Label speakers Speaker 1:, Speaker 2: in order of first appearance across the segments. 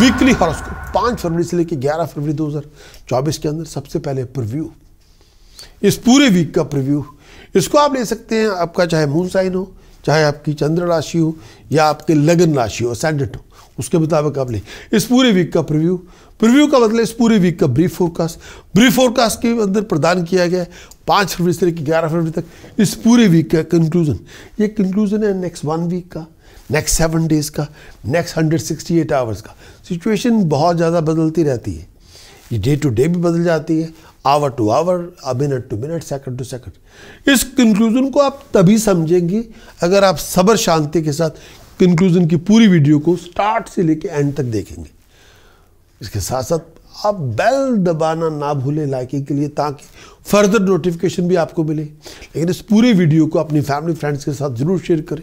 Speaker 1: weekly horoscope पाँच फरवरी से लेकर ग्यारह फरवरी 2024 के अंदर सबसे पहले प्रिव्यू इस पूरे वीक का प्रिव्यू इसको आप ले सकते हैं आपका चाहे मून साइन हो चाहे आपकी चंद्र राशि हो या आपके लगन राशि हो सैंडेट हो उसके मुताबिक आप ले इस पूरे वीक का प्रिव्यू प्रिव्यू का मतलब इस पूरे वीक का ब्रीफ फोरकास्ट ब्रीफ फोरकास्ट के अंदर प्रदान किया गया है पाँच फरवरी से लेकर ग्यारह फरवरी तक इस पूरे वीक का कंक्लूजन ये कंक्लूजन है नेक्स्ट वन वीक का नेक्स्ट सेवन डेज का next hundred sixty eight hours का सिचुएशन बहुत ज़्यादा बदलती रहती है ये डे टू डे भी बदल जाती है hour to hour minute to minute second to second इस कंक्लूज़न को आप तभी समझेंगे अगर आप सब्र शांति के साथ कंक्लूज़न की पूरी वीडियो को स्टार्ट से लेकर एंड तक देखेंगे इसके साथ साथ आप बेल दबाना ना भूलें लाइकिंग के लिए ताकि फर्दर नोटिफिकेशन भी आपको मिले लेकिन इस पूरी वीडियो को अपनी फैमिली फ्रेंड्स के साथ ज़रूर शेयर करें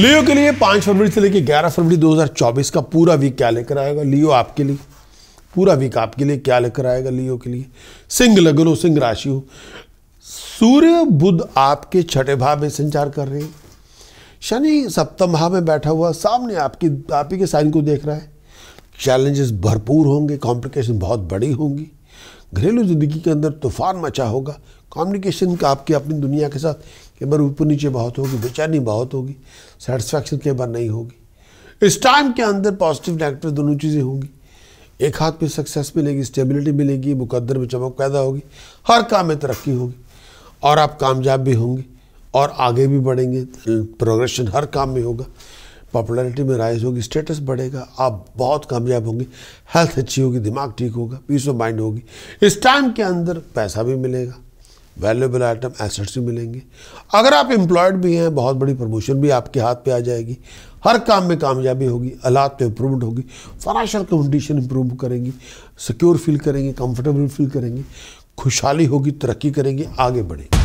Speaker 1: लियो के लिए पाँच फरवरी से लेकर ग्यारह फरवरी 2024 का पूरा वीक क्या लेकर आएगा लियो आपके लिए पूरा वीक आपके लिए क्या लेकर आएगा लियो के लिए सिंह लग्न हो सिंह राशि हो सूर्य बुद्ध आपके छठे भाव में संचार कर रहे हैं शनि सप्तम भाव में बैठा हुआ सामने आपकी आप ही के साइन को देख रहा है चैलेंजेस भरपूर होंगे कॉम्प्लिकेशन बहुत बड़ी होंगी घरेलू ज़िंदगी के अंदर तूफान मचा होगा कम्युनिकेशन का आपकी अपनी दुनिया के साथ कई बार ऊपर नीचे बहुत होगी बेचैनी बहुत होगी सेटिस्फैक्शन कई बार नहीं होगी इस टाइम के अंदर पॉजिटिव नेगेटिव दोनों चीज़ें होंगी एक हाथ में सक्सेस मिलेगी स्टेबिलिटी मिलेगी मुकद्दर में चमक पैदा होगी हर काम में तरक्की होगी और आप कामयाब भी होंगे और आगे भी बढ़ेंगे प्रोग्रेशन हर काम में होगा पॉपुलैरिटी में राइज होगी स्टेटस बढ़ेगा आप बहुत कामयाब होंगे हेल्थ अच्छी होगी दिमाग ठीक होगा पीस ऑफ माइंड होगी इस टाइम के अंदर पैसा भी मिलेगा वैल्यूबल आइटम एसेट्स भी मिलेंगे अगर आप एम्प्लॉयड भी हैं बहुत बड़ी प्रमोशन भी आपके हाथ पे आ जाएगी हर काम में कामयाबी होगी हालात पे तो इम्प्रूवमेंट होगी फाइनेंशियल कंडीशन इम्प्रूव करेंगी सिक्योर फील करेंगे कंफर्टेबल फील करेंगे खुशहाली होगी तरक्की करेंगे आगे बढ़ेंगे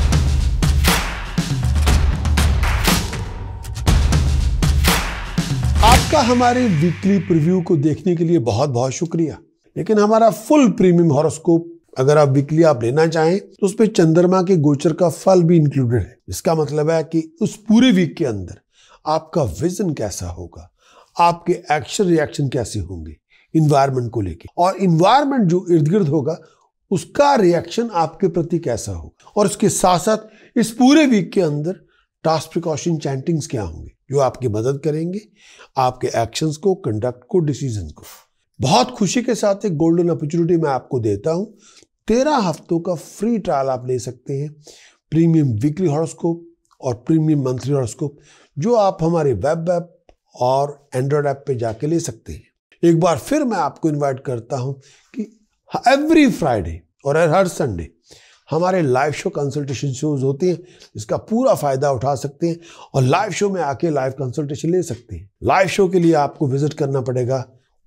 Speaker 1: आपका हमारे वीकली प्रिव्यू को देखने के लिए बहुत बहुत शुक्रिया लेकिन हमारा फुल प्रीमियम हॉरोस्कोप अगर आप वीकली आप लेना चाहें तो उसमें चंद्रमा के गोचर का फल भी इंक्लूडेड है इसका मतलब है कि उस पूरे वीक के अंदर आपका विजन कैसा होगा आपके एक्शन रिएक्शन कैसे होंगे इन्वायरमेंट को लेके और इन्वायरमेंट जो इर्द गिर्द होगा उसका रिएक्शन आपके प्रति कैसा होगा और उसके साथ साथ इस पूरे वीक के अंदर टास्क प्रिकॉशन चैंटिंग्स क्या होंगे जो आपकी मदद करेंगे आपके एक्शंस को कंडक्ट को डिसीजन को बहुत खुशी के साथ एक गोल्डन अपॉर्चुनिटी मैं आपको देता हूं तेरह हफ्तों का फ्री ट्रायल आप ले सकते हैं प्रीमियम वीकली हॉरोस्कोप और प्रीमियम मंथली हॉरोस्कोप जो आप हमारे वेब ऐप और एंड्रॉयड ऐप पे जाके ले सकते हैं एक बार फिर मैं आपको इनवाइट करता हूं कि एवरी फ्राइडे और हर संडे हमारे लाइव शो कंसल्टेशन शोज होते हैं इसका पूरा फ़ायदा उठा सकते हैं और लाइव शो में आके लाइव कंसल्टेशन ले सकते हैं लाइव शो के लिए आपको विजिट करना पड़ेगा